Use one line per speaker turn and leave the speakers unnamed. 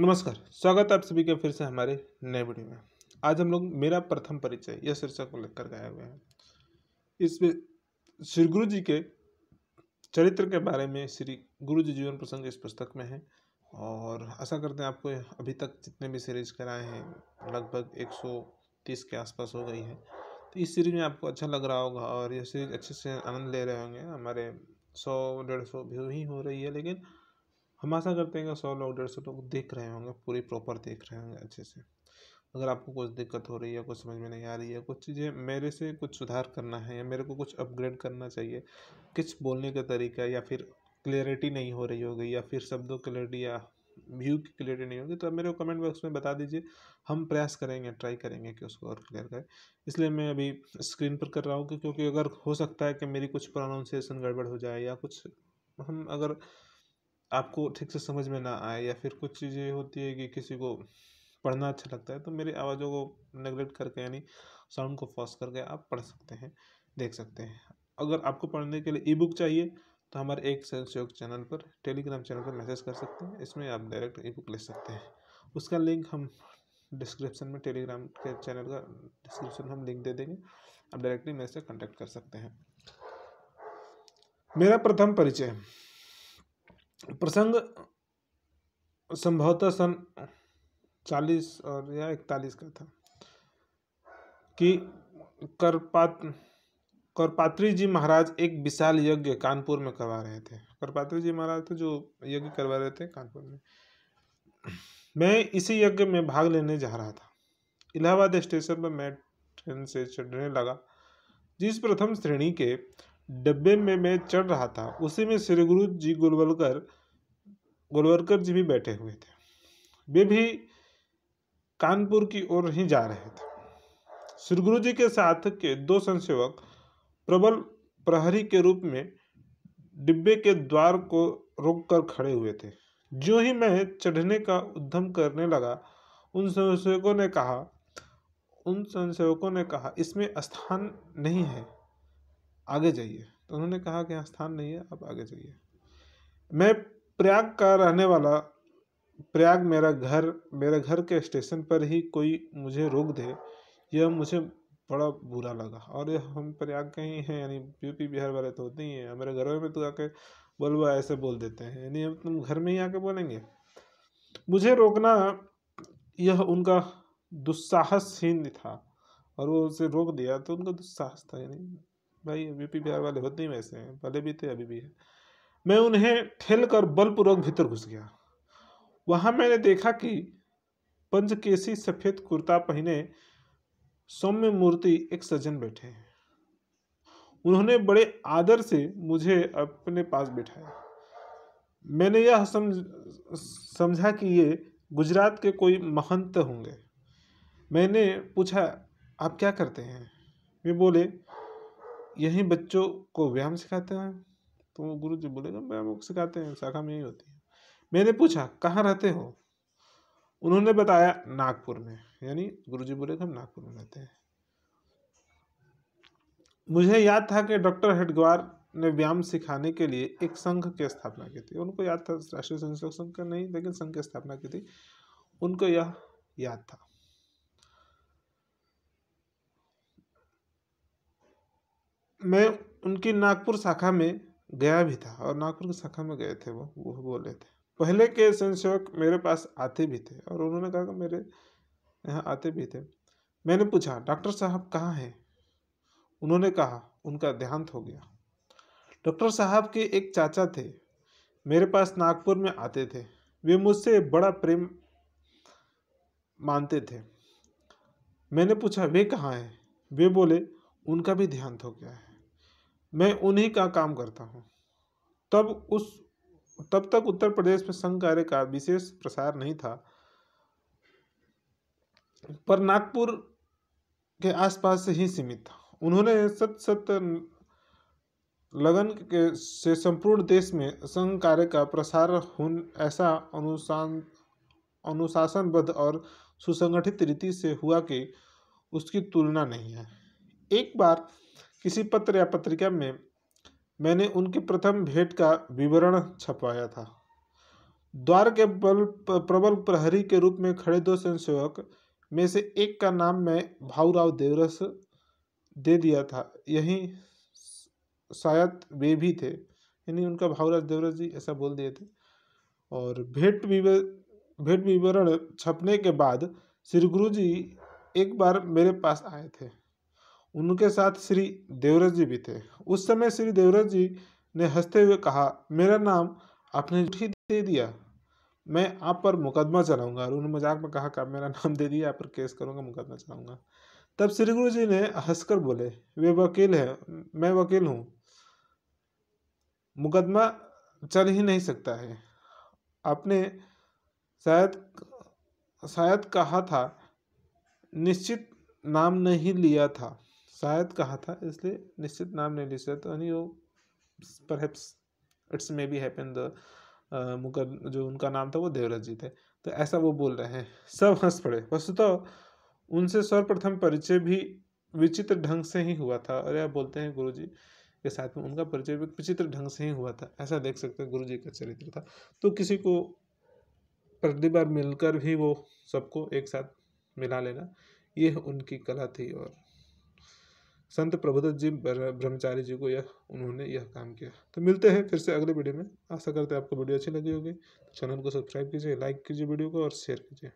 नमस्कार स्वागत है आप सभी के फिर से हमारे नए वीडियो में आज हम लोग मेरा प्रथम परिचय यह शीर्षक को लेकर गए हुए हैं इसमें श्री गुरु जी के चरित्र के बारे में श्री गुरु जी जीवन प्रसंग इस पुस्तक में है और आशा करते हैं आपको अभी तक जितने भी सीरीज कराए हैं लगभग 130 के आसपास हो गई है तो इस सीरीज में आपको अच्छा लग रहा होगा और यह सीरीज अच्छे से आनंद ले रहे होंगे हमारे सौ डेढ़ सौ व्यू ही हो रही है लेकिन हम आशा करते हैं कि सौ लोग डेढ़ सौ लोग देख रहे होंगे पूरी प्रॉपर देख रहे होंगे अच्छे से अगर आपको कुछ दिक्कत हो रही है कुछ समझ में नहीं आ रही है कुछ चीज़ें मेरे से कुछ सुधार करना है या मेरे को कुछ अपग्रेड करना चाहिए किस बोलने का तरीका या फिर क्लियरिटी नहीं हो रही होगी या फिर शब्दों की क्लियरिटी या व्यू की क्लियरिटी नहीं होगी तो आप मेरे को कमेंट बॉक्स में बता दीजिए हम प्रयास करेंगे ट्राई करेंगे कि उसको और क्लियर करें इसलिए मैं अभी स्क्रीन पर कर रहा हूँ क्योंकि अगर हो सकता है कि मेरी कुछ प्रोनाउंसिएशन गड़बड़ हो जाए या कुछ हम अगर आपको ठीक से समझ में ना आए या फिर कुछ चीज़ें होती है कि किसी को पढ़ना अच्छा लगता है तो मेरी आवाज़ों को नेगलेक्ट करके यानी साउंड को फॉस करके आप पढ़ सकते हैं देख सकते हैं अगर आपको पढ़ने के लिए ई बुक चाहिए तो हमारे एक सहयोग चैनल पर टेलीग्राम चैनल पर मैसेज कर सकते हैं इसमें आप डायरेक्ट ई बुक ले सकते हैं उसका लिंक हम डिस्क्रिप्शन में टेलीग्राम के चैनल का डिस्क्रिप्शन हम लिंक दे देंगे आप डायरेक्टली मेरे से कॉन्टैक्ट कर सकते हैं मेरा प्रथम परिचय प्रसंग संभवतः सन चालीस और या इकतालीस का था कि करपात करपात्री जी महाराज एक विशाल यज्ञ कानपुर में करवा रहे थे करपात्री जी महाराज तो जो यज्ञ करवा रहे थे कानपुर में मैं इसी यज्ञ में भाग लेने जा रहा था इलाहाबाद स्टेशन पर मैं ट्रेन से चढ़ने लगा जिस प्रथम श्रेणी के डब्बे में मैं चढ़ रहा था उसी में श्री गुरु जी गुलवलकर गुलवरकर जी भी बैठे हुए थे वे भी कानपुर की ओर ही जा रहे थे श्री गुरु जी के साथ के दो संसेवक प्रबल प्रहरी के रूप में डिब्बे के द्वार को रोककर खड़े हुए थे जो ही मैं चढ़ने का उद्यम करने लगा उन संसेवकों ने कहा उन संसेवकों ने कहा इसमें स्थान नहीं है आगे जाइए तो उन्होंने कहा कि यहाँ स्थान नहीं है आप आगे जाइए मैं प्रयाग का रहने वाला प्रयाग मेरा घर मेरे घर के स्टेशन पर ही कोई मुझे रोक दे यह मुझे बड़ा बुरा लगा और ये हम प्रयाग के ही हैं यानी यूपी बिहार वाले तो होते ही हैं मेरे घरों में तो आके बोलवा ऐसे बोल देते हैं यानी अब तुम घर में ही आके बोलेंगे मुझे रोकना यह उनका दुस्साहसहीन था और वो उसे रोक दिया तो उनका दुस्साहस था यानी भाई यूपी बिहार वाले होते ही वैसे हैं पहले भी थे अभी भी हैं मैं उन्हें ठेल कर बलपूर्वक भीतर घुस गया वहाँ मैंने देखा कि पंचकेसी सफ़ेद कुर्ता पहने सौम्य मूर्ति एक सज्जन बैठे हैं उन्होंने बड़े आदर से मुझे अपने पास बिठाया मैंने यह समझ समझा कि ये गुजरात के कोई महंत होंगे मैंने पूछा आप क्या करते हैं वे बोले यही बच्चों को व्यायाम सिखाते हैं तो वो गुरु जी बोलेगा व्यायाम सिखाते हैं शाखा में यही होती है मैंने पूछा कहाँ रहते हो उन्होंने बताया नागपुर में यानी गुरु जी बोले हम नागपुर में रहते हैं मुझे याद था कि डॉक्टर हेडग्वार ने व्यायाम सिखाने के लिए एक संघ की स्थापना की थी उनको याद था राष्ट्रीय संघ का नहीं लेकिन संघ की स्थापना की थी उनको यह याद था मैं उनकी नागपुर शाखा में गया भी था और नागपुर की शाखा में गए थे वो वो बोले थे पहले के स्वयंसेवक मेरे पास आते भी थे और उन्होंने कहा कि मेरे यहाँ आते भी थे मैंने पूछा डॉक्टर साहब कहाँ हैं उन्होंने कहा उनका देहांत हो गया डॉक्टर साहब के एक चाचा थे मेरे पास नागपुर में आते थे वे मुझसे बड़ा प्रेम मानते थे मैंने पूछा वे कहाँ हैं वे बोले उनका भी देहांत हो गया है मैं उन्हीं का काम करता हूँ तब उस तब तक उत्तर प्रदेश में संघ कार्य का विशेष प्रसार नहीं था पर नागपुर के आसपास से ही सीमित था उन्होंने सत सत लगन के से संपूर्ण देश में संघ कार्य का प्रसार हुन ऐसा अनुशान अनुशासनबद्ध और सुसंगठित रीति से हुआ कि उसकी तुलना नहीं है एक बार किसी पत्र या पत्रिका में मैंने उनकी प्रथम भेंट का विवरण छपवाया था द्वार के बल प्रबल प्रहरी के रूप में खड़े दो स्वयंसेवक में से एक का नाम मैं भाऊराव देवरस दे दिया था यही शायद वे भी थे यानी उनका भाऊराज देवरस जी ऐसा बोल दिए थे और भेंट विवर भेंट विवरण छपने के बाद श्री गुरु जी एक बार मेरे पास आए थे उनके साथ श्री देवरज जी भी थे उस समय श्री देवरज जी ने हंसते हुए कहा मेरा नाम आपने ही दे दिया मैं आप पर मुकदमा चलाऊंगा और उन्होंने मजाक में कहा कि मेरा नाम दे दिया आप पर केस करूंगा मुकदमा चलाऊंगा तब श्री गुरु जी ने हंसकर बोले वे वकील हैं मैं वकील हूँ मुकदमा चल ही नहीं सकता है आपने शायद शायद कहा था निश्चित नाम नहीं लिया था शायद कहा था इसलिए निश्चित नाम नहीं ले सकता यानी तो वो पर it's maybe happen the मुकर जो उनका नाम था वो देवराज जी थे तो ऐसा वो बोल रहे हैं सब हंस पड़े वस्तुतः तो उनसे सर्वप्रथम परिचय भी विचित्र ढंग से ही हुआ था अरे आप बोलते हैं गुरु जी के साथ में उनका परिचय भी विचित्र ढंग से ही हुआ था ऐसा देख सकते हैं गुरु जी का चरित्र था तो किसी को पहली बार मिलकर भी वो सबको एक साथ मिला लेना यह उनकी कला थी और संत प्रबोधन जी ब्रह्मचारी जी को यह उन्होंने यह काम किया तो मिलते हैं फिर से अगले वीडियो में आशा करते हैं आपको वीडियो अच्छी लगी होगी चैनल को सब्सक्राइब कीजिए लाइक कीजिए वीडियो को और शेयर कीजिए